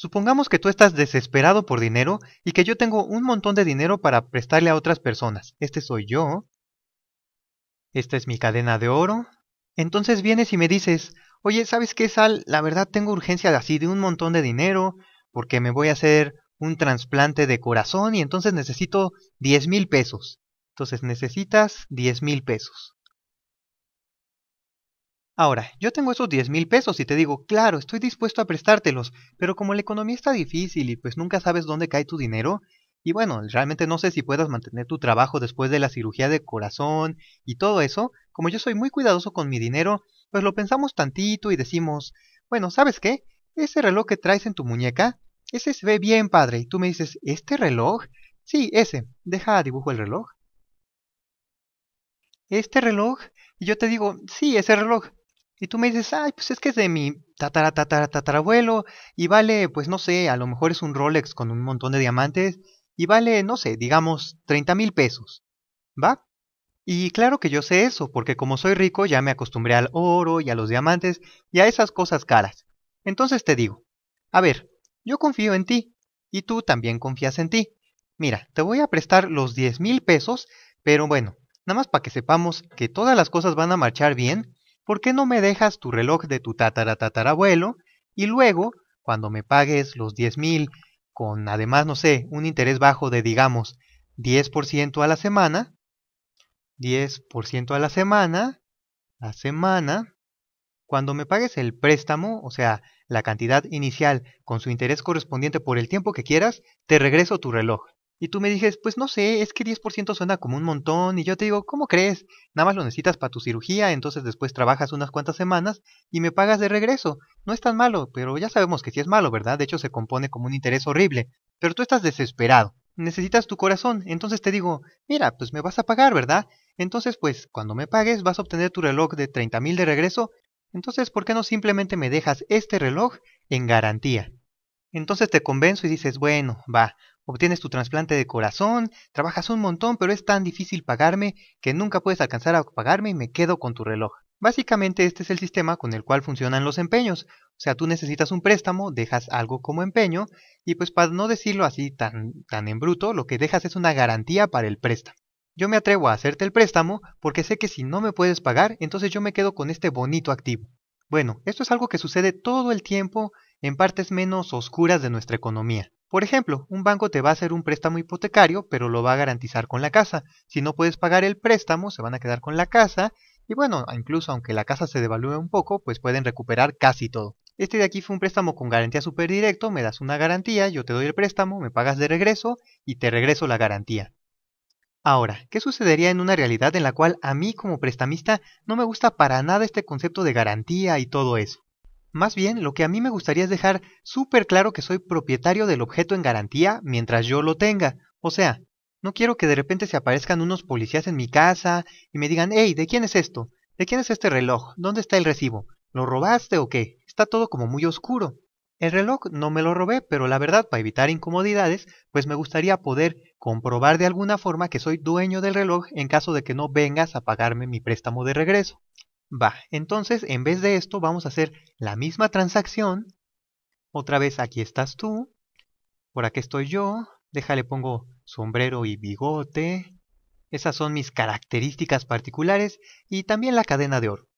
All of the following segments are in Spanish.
Supongamos que tú estás desesperado por dinero y que yo tengo un montón de dinero para prestarle a otras personas. Este soy yo. Esta es mi cadena de oro. Entonces vienes y me dices, oye, ¿sabes qué, Sal? La verdad tengo urgencia de así de un montón de dinero porque me voy a hacer un trasplante de corazón y entonces necesito 10 mil pesos. Entonces necesitas 10 mil pesos. Ahora, yo tengo esos 10 mil pesos y te digo, claro, estoy dispuesto a prestártelos, pero como la economía está difícil y pues nunca sabes dónde cae tu dinero, y bueno, realmente no sé si puedas mantener tu trabajo después de la cirugía de corazón y todo eso, como yo soy muy cuidadoso con mi dinero, pues lo pensamos tantito y decimos, bueno, ¿sabes qué? Ese reloj que traes en tu muñeca, ese se ve bien padre, y tú me dices, ¿este reloj? Sí, ese, deja dibujo el reloj. ¿Este reloj? Y yo te digo, sí, ese reloj. Y tú me dices, ay, pues es que es de mi tatara, tatara, tatarabuelo y vale, pues no sé, a lo mejor es un Rolex con un montón de diamantes y vale, no sé, digamos 30 mil pesos. ¿Va? Y claro que yo sé eso, porque como soy rico ya me acostumbré al oro y a los diamantes y a esas cosas caras. Entonces te digo, a ver, yo confío en ti y tú también confías en ti. Mira, te voy a prestar los 10 mil pesos, pero bueno, nada más para que sepamos que todas las cosas van a marchar bien ¿por qué no me dejas tu reloj de tu tataratatarabuelo y luego, cuando me pagues los 10,000 mil, con además, no sé, un interés bajo de, digamos, 10% a la semana, 10% a la semana, la semana, cuando me pagues el préstamo, o sea, la cantidad inicial con su interés correspondiente por el tiempo que quieras, te regreso tu reloj. Y tú me dices, pues no sé, es que 10% suena como un montón. Y yo te digo, ¿cómo crees? Nada más lo necesitas para tu cirugía, entonces después trabajas unas cuantas semanas y me pagas de regreso. No es tan malo, pero ya sabemos que sí es malo, ¿verdad? De hecho se compone como un interés horrible. Pero tú estás desesperado. Necesitas tu corazón. Entonces te digo, mira, pues me vas a pagar, ¿verdad? Entonces, pues cuando me pagues vas a obtener tu reloj de 30.000 mil de regreso. Entonces, ¿por qué no simplemente me dejas este reloj en garantía? Entonces te convenzo y dices, bueno, va, obtienes tu trasplante de corazón, trabajas un montón, pero es tan difícil pagarme que nunca puedes alcanzar a pagarme y me quedo con tu reloj. Básicamente este es el sistema con el cual funcionan los empeños. O sea, tú necesitas un préstamo, dejas algo como empeño y pues para no decirlo así tan, tan en bruto, lo que dejas es una garantía para el préstamo. Yo me atrevo a hacerte el préstamo porque sé que si no me puedes pagar, entonces yo me quedo con este bonito activo. Bueno, esto es algo que sucede todo el tiempo en partes menos oscuras de nuestra economía. Por ejemplo, un banco te va a hacer un préstamo hipotecario, pero lo va a garantizar con la casa. Si no puedes pagar el préstamo, se van a quedar con la casa y bueno, incluso aunque la casa se devalúe un poco, pues pueden recuperar casi todo. Este de aquí fue un préstamo con garantía super directo, me das una garantía, yo te doy el préstamo, me pagas de regreso y te regreso la garantía. Ahora, ¿qué sucedería en una realidad en la cual a mí como prestamista no me gusta para nada este concepto de garantía y todo eso? Más bien, lo que a mí me gustaría es dejar súper claro que soy propietario del objeto en garantía mientras yo lo tenga. O sea, no quiero que de repente se aparezcan unos policías en mi casa y me digan, hey, ¿de quién es esto? ¿De quién es este reloj? ¿Dónde está el recibo? ¿Lo robaste o qué? Está todo como muy oscuro. El reloj no me lo robé, pero la verdad, para evitar incomodidades, pues me gustaría poder comprobar de alguna forma que soy dueño del reloj en caso de que no vengas a pagarme mi préstamo de regreso. Va, entonces en vez de esto vamos a hacer la misma transacción. Otra vez aquí estás tú, por aquí estoy yo, déjale pongo sombrero y bigote. Esas son mis características particulares y también la cadena de oro.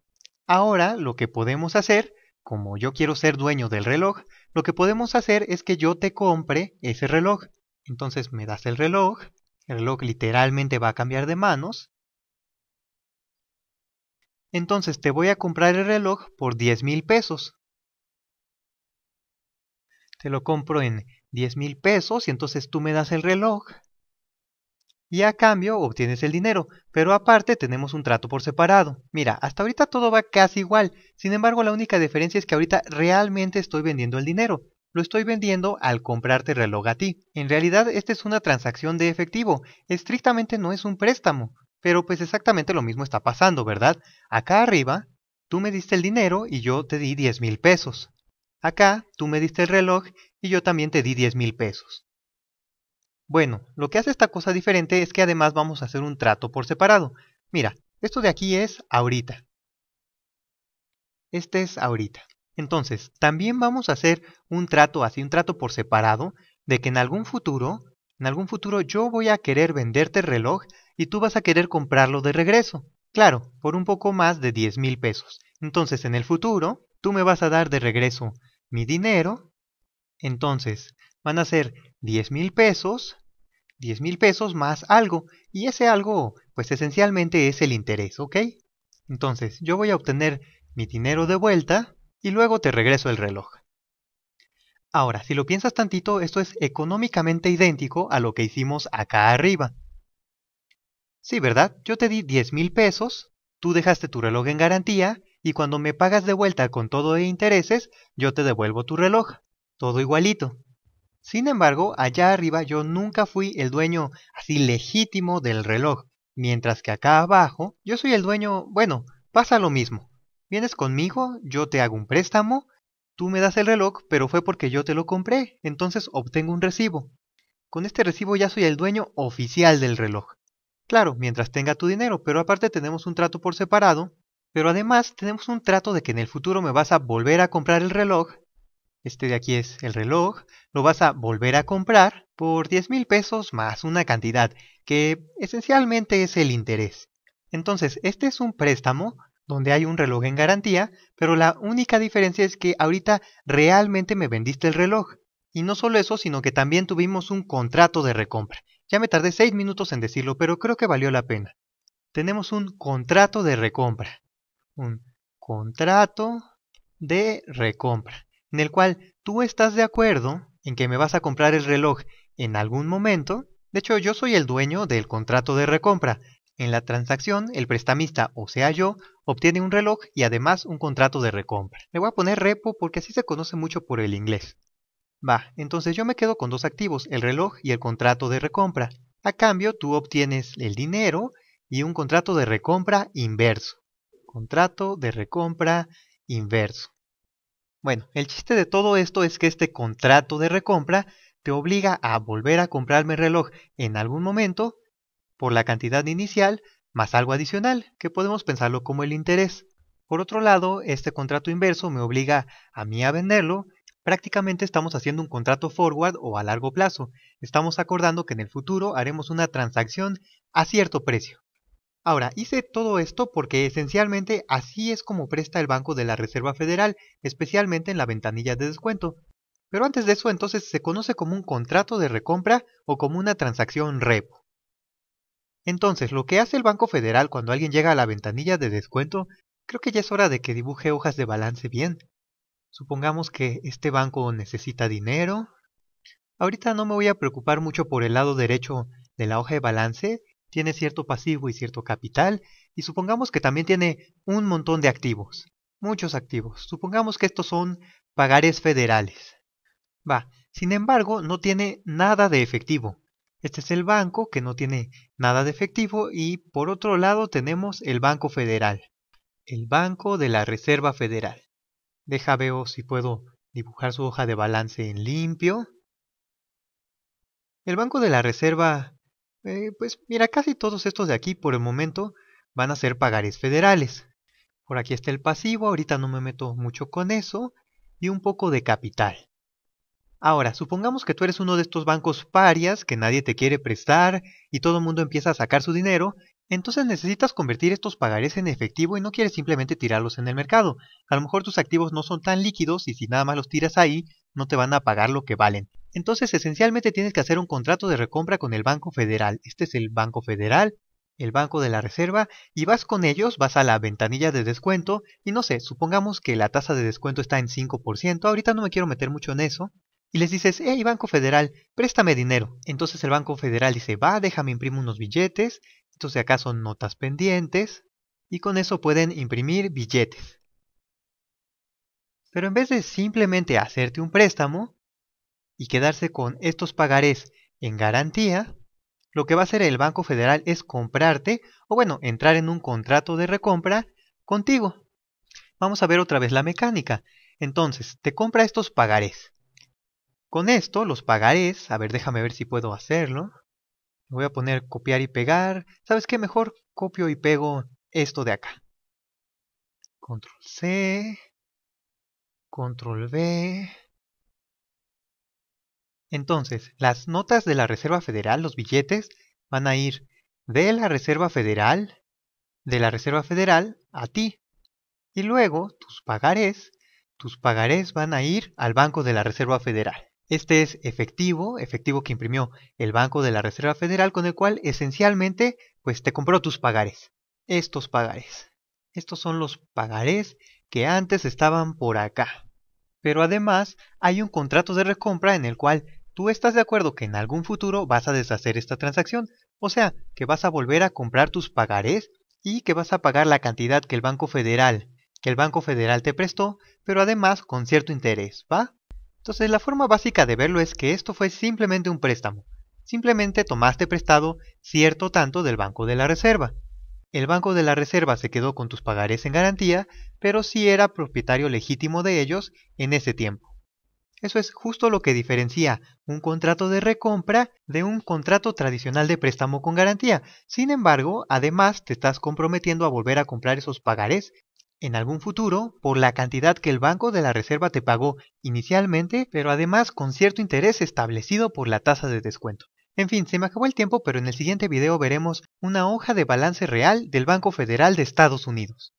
Ahora lo que podemos hacer, como yo quiero ser dueño del reloj, lo que podemos hacer es que yo te compre ese reloj. Entonces me das el reloj, el reloj literalmente va a cambiar de manos, entonces te voy a comprar el reloj por 10 mil pesos. Te lo compro en 10 mil pesos y entonces tú me das el reloj. Y a cambio obtienes el dinero, pero aparte tenemos un trato por separado. Mira, hasta ahorita todo va casi igual, sin embargo la única diferencia es que ahorita realmente estoy vendiendo el dinero, lo estoy vendiendo al comprarte reloj a ti. En realidad, esta es una transacción de efectivo, estrictamente no es un préstamo. Pero pues exactamente lo mismo está pasando, ¿verdad? Acá arriba, tú me diste el dinero y yo te di 10 mil pesos. Acá, tú me diste el reloj y yo también te di 10 mil pesos. Bueno, lo que hace esta cosa diferente es que además vamos a hacer un trato por separado. Mira, esto de aquí es ahorita. Este es ahorita. Entonces, también vamos a hacer un trato así, un trato por separado, de que en algún futuro, en algún futuro yo voy a querer venderte el reloj y tú vas a querer comprarlo de regreso. Claro, por un poco más de 10 mil pesos. Entonces, en el futuro, tú me vas a dar de regreso mi dinero. Entonces, van a ser 10 mil pesos, 10 mil pesos más algo. Y ese algo, pues esencialmente es el interés, ¿ok? Entonces, yo voy a obtener mi dinero de vuelta y luego te regreso el reloj. Ahora, si lo piensas tantito, esto es económicamente idéntico a lo que hicimos acá arriba. Sí, ¿verdad? Yo te di 10 mil pesos, tú dejaste tu reloj en garantía y cuando me pagas de vuelta con todo de intereses, yo te devuelvo tu reloj. Todo igualito. Sin embargo, allá arriba yo nunca fui el dueño así legítimo del reloj, mientras que acá abajo yo soy el dueño, bueno, pasa lo mismo. Vienes conmigo, yo te hago un préstamo, tú me das el reloj, pero fue porque yo te lo compré, entonces obtengo un recibo. Con este recibo ya soy el dueño oficial del reloj. Claro, mientras tenga tu dinero, pero aparte tenemos un trato por separado, pero además tenemos un trato de que en el futuro me vas a volver a comprar el reloj. Este de aquí es el reloj, lo vas a volver a comprar por 10 mil pesos más una cantidad, que esencialmente es el interés. Entonces, este es un préstamo donde hay un reloj en garantía, pero la única diferencia es que ahorita realmente me vendiste el reloj. Y no solo eso, sino que también tuvimos un contrato de recompra. Ya me tardé seis minutos en decirlo, pero creo que valió la pena. Tenemos un contrato de recompra. Un contrato de recompra, en el cual tú estás de acuerdo en que me vas a comprar el reloj en algún momento. De hecho, yo soy el dueño del contrato de recompra. En la transacción, el prestamista, o sea yo, obtiene un reloj y además un contrato de recompra. Le voy a poner repo porque así se conoce mucho por el inglés. Va, entonces yo me quedo con dos activos, el reloj y el contrato de recompra. A cambio, tú obtienes el dinero y un contrato de recompra inverso. Contrato de recompra inverso. Bueno, el chiste de todo esto es que este contrato de recompra te obliga a volver a comprarme el reloj en algún momento por la cantidad inicial más algo adicional, que podemos pensarlo como el interés. Por otro lado, este contrato inverso me obliga a mí a venderlo Prácticamente estamos haciendo un contrato forward o a largo plazo. Estamos acordando que en el futuro haremos una transacción a cierto precio. Ahora, hice todo esto porque esencialmente así es como presta el Banco de la Reserva Federal, especialmente en la ventanilla de descuento. Pero antes de eso entonces se conoce como un contrato de recompra o como una transacción repo. Entonces, lo que hace el Banco Federal cuando alguien llega a la ventanilla de descuento, creo que ya es hora de que dibuje hojas de balance bien. Supongamos que este banco necesita dinero. Ahorita no me voy a preocupar mucho por el lado derecho de la hoja de balance. Tiene cierto pasivo y cierto capital. Y supongamos que también tiene un montón de activos. Muchos activos. Supongamos que estos son pagares federales. Va. Sin embargo, no tiene nada de efectivo. Este es el banco que no tiene nada de efectivo y por otro lado tenemos el Banco Federal, el Banco de la Reserva Federal. Deja veo si puedo dibujar su hoja de balance en limpio. El Banco de la Reserva, eh, pues mira, casi todos estos de aquí por el momento van a ser pagares federales. Por aquí está el pasivo, ahorita no me meto mucho con eso, y un poco de capital. Ahora, supongamos que tú eres uno de estos bancos parias que nadie te quiere prestar y todo el mundo empieza a sacar su dinero entonces necesitas convertir estos pagarés en efectivo y no quieres simplemente tirarlos en el mercado. A lo mejor tus activos no son tan líquidos y si nada más los tiras ahí, no te van a pagar lo que valen. Entonces esencialmente tienes que hacer un contrato de recompra con el Banco Federal. Este es el Banco Federal, el Banco de la Reserva, y vas con ellos, vas a la ventanilla de descuento y no sé, supongamos que la tasa de descuento está en 5%, ahorita no me quiero meter mucho en eso, y les dices, hey Banco Federal, préstame dinero. Entonces el Banco Federal dice, va, déjame imprimir unos billetes, estos de acá son notas pendientes y con eso pueden imprimir billetes. Pero en vez de simplemente hacerte un préstamo y quedarse con estos pagarés en garantía, lo que va a hacer el Banco Federal es comprarte, o bueno, entrar en un contrato de recompra contigo. Vamos a ver otra vez la mecánica. Entonces, te compra estos pagarés. Con esto, los pagarés, a ver, déjame ver si puedo hacerlo voy a poner copiar y pegar. ¿Sabes qué? Mejor copio y pego esto de acá. Control C. Control V. Entonces, las notas de la Reserva Federal, los billetes, van a ir de la Reserva Federal, de la Reserva Federal a ti. Y luego tus pagarés, tus pagarés van a ir al Banco de la Reserva Federal. Este es efectivo, efectivo que imprimió el Banco de la Reserva Federal, con el cual esencialmente pues te compró tus pagares. Estos pagares. Estos son los pagares que antes estaban por acá. Pero además hay un contrato de recompra en el cual tú estás de acuerdo que en algún futuro vas a deshacer esta transacción, o sea, que vas a volver a comprar tus pagares, y que vas a pagar la cantidad que el Banco Federal, que el Banco Federal te prestó, pero además con cierto interés, ¿va? Entonces, la forma básica de verlo es que esto fue simplemente un préstamo. Simplemente tomaste prestado cierto tanto del Banco de la Reserva. El Banco de la Reserva se quedó con tus pagares en garantía, pero sí era propietario legítimo de ellos en ese tiempo. Eso es justo lo que diferencia un contrato de recompra de un contrato tradicional de préstamo con garantía. Sin embargo, además te estás comprometiendo a volver a comprar esos pagarés en algún futuro por la cantidad que el Banco de la Reserva te pagó inicialmente, pero además con cierto interés establecido por la tasa de descuento. En fin, se me acabó el tiempo, pero en el siguiente video veremos una hoja de balance real del Banco Federal de Estados Unidos.